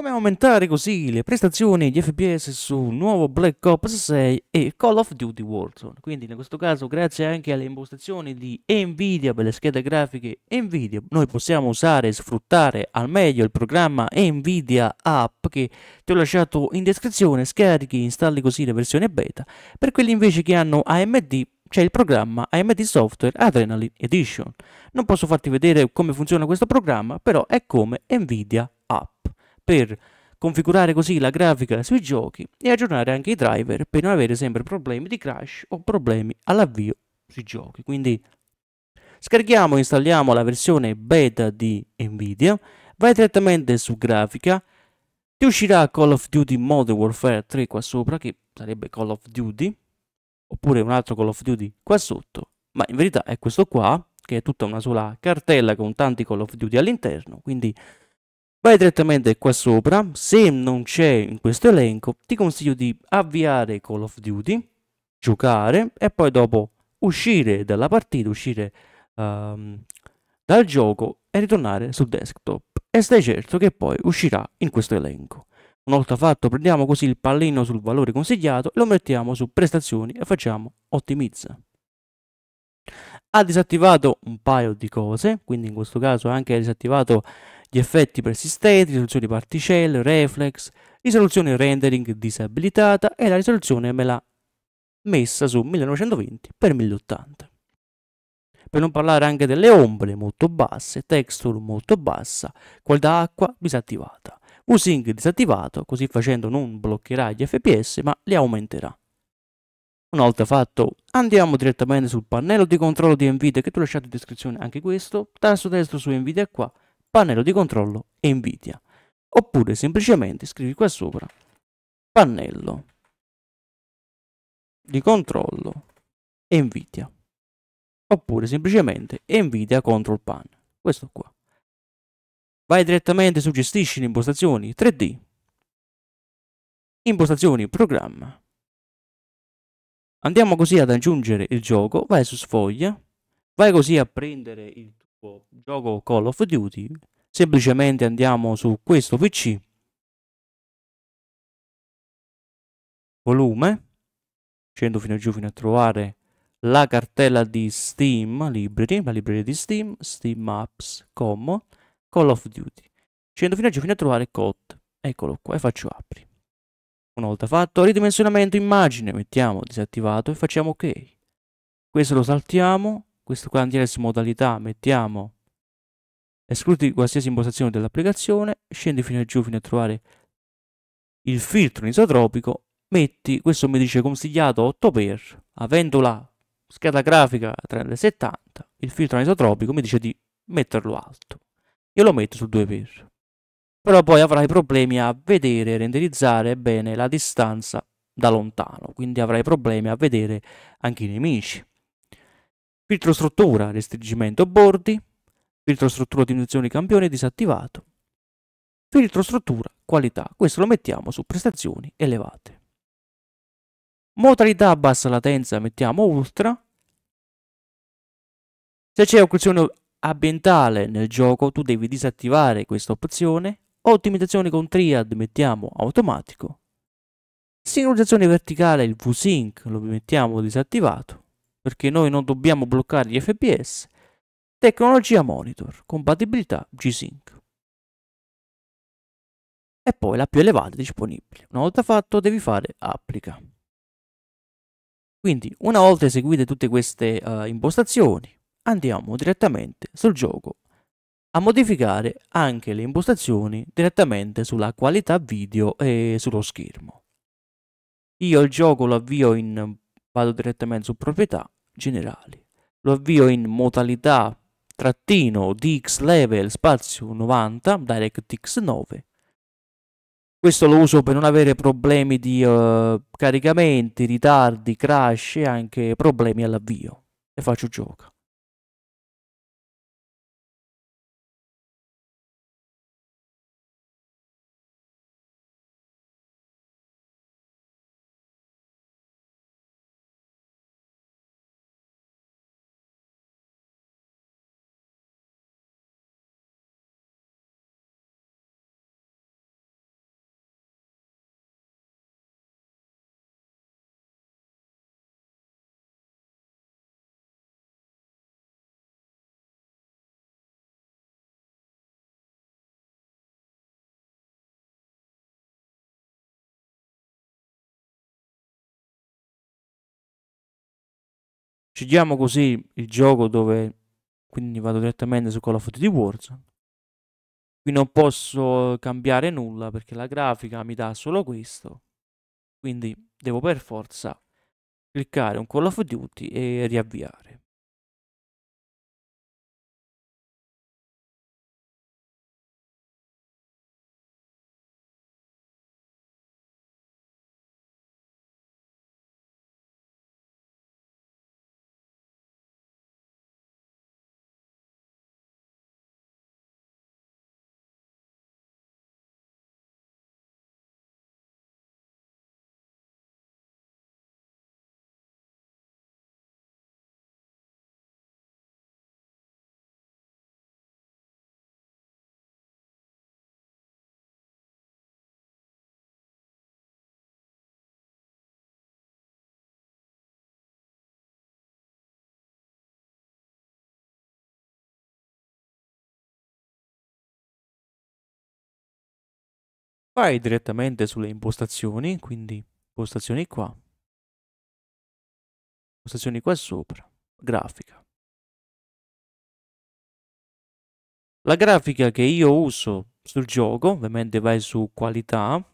come aumentare così le prestazioni di FPS su nuovo Black Ops 6 e Call of Duty Warzone. Quindi in questo caso grazie anche alle impostazioni di Nvidia per le schede grafiche Nvidia noi possiamo usare e sfruttare al meglio il programma Nvidia App che ti ho lasciato in descrizione, scarichi, installi così la versione beta. Per quelli invece che hanno AMD c'è il programma AMD Software Adrenaline Edition. Non posso farti vedere come funziona questo programma, però è come Nvidia App per configurare così la grafica sui giochi e aggiornare anche i driver per non avere sempre problemi di crash o problemi all'avvio sui giochi. Quindi scarichiamo e installiamo la versione beta di Nvidia, vai direttamente su grafica, ti uscirà Call of Duty Modern Warfare 3 qua sopra che sarebbe Call of Duty oppure un altro Call of Duty qua sotto, ma in verità è questo qua che è tutta una sola cartella con tanti Call of Duty all'interno, quindi Vai direttamente qua sopra, se non c'è in questo elenco ti consiglio di avviare Call of Duty, giocare e poi dopo uscire dalla partita, uscire um, dal gioco e ritornare sul desktop e stai certo che poi uscirà in questo elenco. Una volta fatto prendiamo così il pallino sul valore consigliato, e lo mettiamo su prestazioni e facciamo ottimizza. Ha disattivato un paio di cose, quindi in questo caso ha anche disattivato gli effetti persistenti, risoluzione di particelle, reflex, risoluzione rendering disabilitata e la risoluzione me l'ha messa su 1920x1080. Per non parlare anche delle ombre molto basse, texture molto bassa, qualità acqua disattivata. Using disattivato, così facendo non bloccherà gli FPS ma li aumenterà. Una volta fatto, andiamo direttamente sul pannello di controllo di Nvidia che tu ho lasciato in descrizione anche questo, tasto destro su Nvidia qua pannello di controllo Nvidia. Oppure semplicemente scrivi qua sopra pannello di controllo Nvidia. Oppure semplicemente Nvidia control pan. Questo qua. Vai direttamente su gestisci le impostazioni 3D. Impostazioni programma. Andiamo così ad aggiungere il gioco, vai su sfoglia, vai così a prendere il tuo gioco Call of Duty, semplicemente andiamo su questo PC, volume, scendo fino giù fino a trovare la cartella di Steam Library, la libreria di Steam, Steam Apps, Common, Call of Duty. Scendo fino giù fino a trovare COD, eccolo qua e faccio apri. Una volta fatto, ridimensionamento immagine, mettiamo disattivato e facciamo ok. Questo lo saltiamo questo cantiere su modalità mettiamo escludi qualsiasi impostazione dell'applicazione, scendi fino a giù fino a trovare il filtro anisotropico, metti, questo mi dice consigliato 8 per, avendo la scheda grafica 370, il filtro isotropico mi dice di metterlo alto. Io lo metto su 2 per. Però poi avrai problemi a vedere, renderizzare bene la distanza da lontano, quindi avrai problemi a vedere anche i nemici filtro struttura, restringimento bordi, filtro struttura diminuzione campione disattivato, filtro struttura qualità, questo lo mettiamo su prestazioni elevate. Modalità bassa latenza mettiamo ultra, se c'è occlusione ambientale nel gioco tu devi disattivare questa opzione, ottimizzazione con triad mettiamo automatico, sincronizzazione verticale il V-Sync lo mettiamo disattivato, perché noi non dobbiamo bloccare gli FPS, tecnologia monitor, compatibilità G-Sync. E poi la più elevata disponibile. Una volta fatto devi fare applica. Quindi una volta eseguite tutte queste uh, impostazioni andiamo direttamente sul gioco a modificare anche le impostazioni direttamente sulla qualità video e sullo schermo. Io il gioco lo avvio in vado direttamente su proprietà generali. Lo avvio in modalità trattino DX level spazio 90 DirectX 9. Questo lo uso per non avere problemi di uh, caricamenti, ritardi, crash e anche problemi all'avvio. E faccio gioco. Scegliamo così il gioco dove quindi vado direttamente su Call of Duty Warzone. Qui non posso cambiare nulla perché la grafica mi dà solo questo. Quindi devo per forza cliccare un Call of Duty e riavviare. Vai direttamente sulle impostazioni, quindi impostazioni qua, impostazioni qua sopra, grafica. La grafica che io uso sul gioco, ovviamente vai su qualità,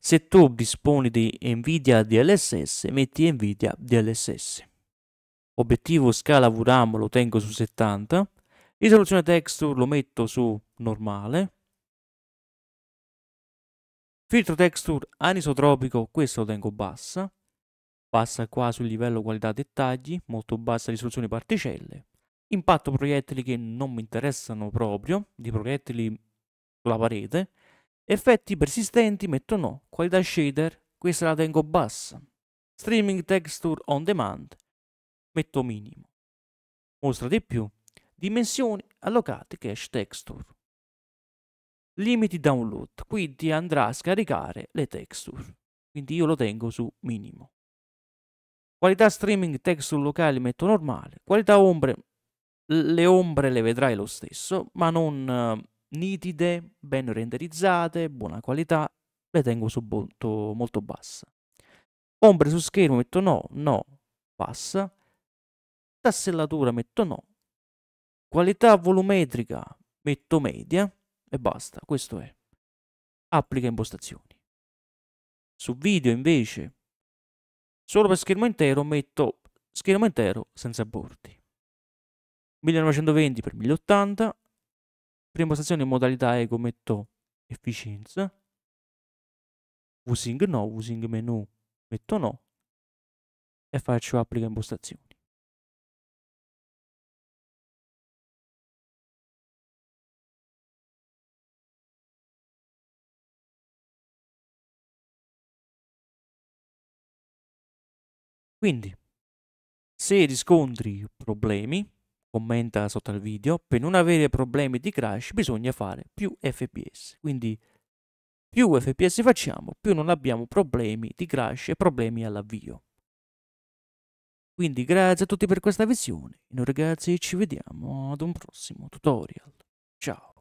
se tu disponi di Nvidia DLSS, metti Nvidia DLSS. Obiettivo scala VRAM lo tengo su 70, risoluzione texture lo metto su normale, Filtro texture anisotropico, questo lo tengo bassa. Bassa qua sul livello qualità dettagli, molto bassa risoluzione particelle. Impatto proiettili che non mi interessano proprio, di proiettili sulla parete. Effetti persistenti metto no. Qualità shader, questa la tengo bassa. Streaming texture on demand, metto minimo. Mostra di più. Dimensioni allocate cache texture limiti download, quindi andrà a scaricare le texture. Quindi io lo tengo su minimo. Qualità streaming texture locali metto normale, qualità ombre, le ombre le vedrai lo stesso, ma non nitide, ben renderizzate, buona qualità, le tengo su molto, molto bassa. Ombre su schermo metto no, no, bassa. Tassellatura metto no. Qualità volumetrica metto media e basta, questo è. Applica impostazioni. Su video invece, solo per schermo intero metto schermo intero senza bordi. 1920x1080, per stazione in modalità eco metto efficienza, using no, using menu metto no e faccio applica impostazioni. Quindi, se riscontri problemi, commenta sotto al video, per non avere problemi di crash bisogna fare più FPS. Quindi più FPS facciamo, più non abbiamo problemi di crash e problemi all'avvio. Quindi grazie a tutti per questa visione. Noi ragazzi ci vediamo ad un prossimo tutorial. Ciao.